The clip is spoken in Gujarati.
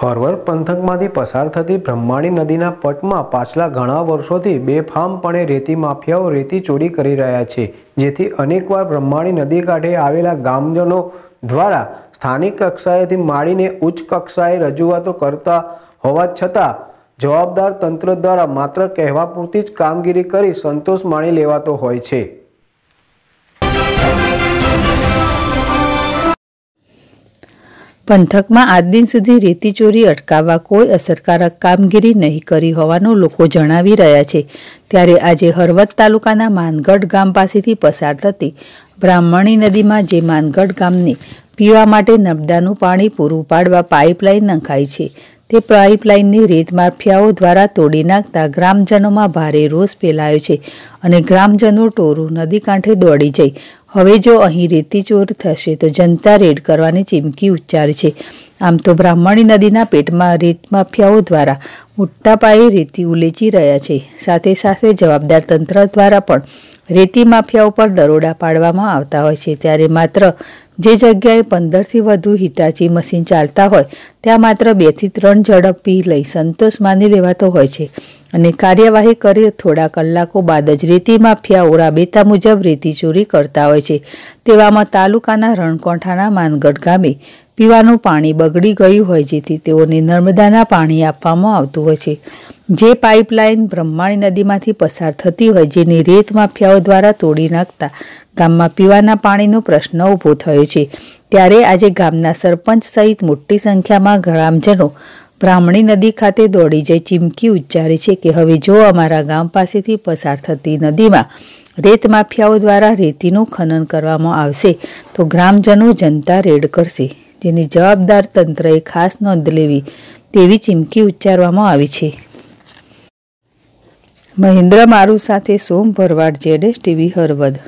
હરવર પંથકમાંથી પસાર થતી બ્રહ્માણી નદીના પટમાં પાછલા ઘણા વર્ષોથી બેફામપણે રેતી માફિયાઓ રેતી ચોરી કરી રહ્યા છે જેથી અનેકવાર બ્રહ્માણી નદી કાંઠે આવેલા ગામજનો દ્વારા સ્થાનિક કક્ષાએથી માંડીને ઉચ્ચ કક્ષાએ રજૂઆતો કરતા હોવા છતાં જવાબદાર તંત્ર દ્વારા માત્ર કહેવા પૂરતી જ કામગીરી કરી સંતોષ માણી લેવાતો હોય છે પંથકમાં આજ દિન સુધી રેતીચોરી અટકાવવા કોઈ અસરકારક કામગીરી નહીં કરી હોવાનું લોકો જણાવી રહ્યા છે ત્યારે આજે હળવદ તાલુકાના માનગઢ ગામ પાસેથી પસાર થતી બ્રાહ્મણી નદીમાં જે માનગઢ ગામને પીવા માટે નર્મદાનું પાણી પૂરું પાડવા પાઇપલાઇન નંખાય છે તે પાઇપલાઇનની રેત માફિયાઓ દ્વારા તોડી નાખતા ગ્રામજનોમાં ભારે રોષ ફેલાયો છે અને ગ્રામજનો ટોરું નદી કાંઠે દોડી જઈ હવે જો અહીં રેતીચોર થશે તો જનતા રેડ કરવાની ચીમકી ઉચ્ચારે છે આમ તો બ્રાહ્મણી નદીના પેટમાં રેત માફિયાઓ દ્વારા મોટા પાયે રેતી ઉલેચી રહ્યા છે સાથે સાથે જવાબદાર તંત્ર દ્વારા પણ રેતી માફિયા ઉપર દરોડા પાડવામાં આવતા હોય છે ત્યારે માત્ર જે જગ્યાએ પંદરથી વધુ હિટાચી મશીન ચાલતા હોય ત્યાં માત્ર બેથી ત્રણ ઝડપી લઈ સંતોષ માની લેવાતો હોય છે અને કાર્યવાહી કરી થોડા કલાકો બાદ જ રેતી માફિયા ઓરાબેતા મુજબ રેતી ચોરી કરતા હોય છે તેવામાં તાલુકાના રણકોંઠાના માનગઢ ગામે પીવાનું પાણી બગડી ગયું હોય જેથી તેઓને નર્મદાના પાણી આપવામાં આવતું હોય છે જે પાઇપલાઇન બ્રહ્માણી નદીમાંથી પસાર થતી હોય જેની રેત માફિયાઓ દ્વારા તોડી નાખતા ગામમાં પીવાના પાણીનો પ્રશ્ન ઊભો થયો છે ત્યારે આજે ગામના સરપંચ સહિત મોટી સંખ્યામાં ગ્રામજનો બ્રાહ્મણી નદી ખાતે દોડી જઈ ચીમકી ઉચ્ચારે છે કે હવે જો અમારા ગામ પાસેથી પસાર થતી નદીમાં રેત માફિયાઓ દ્વારા રેતીનું ખનન કરવામાં આવશે તો ગ્રામજનો જનતા રેડ કરશે જેની જવાબદાર તંત્રએ ખાસ નોંધ લેવી તેવી ચીમકી ઉચ્ચારવામાં આવી છે મહેન્દ્ર મારુ સાથે સોમ ભરવાડ જેડેશ ટીવી હરવદ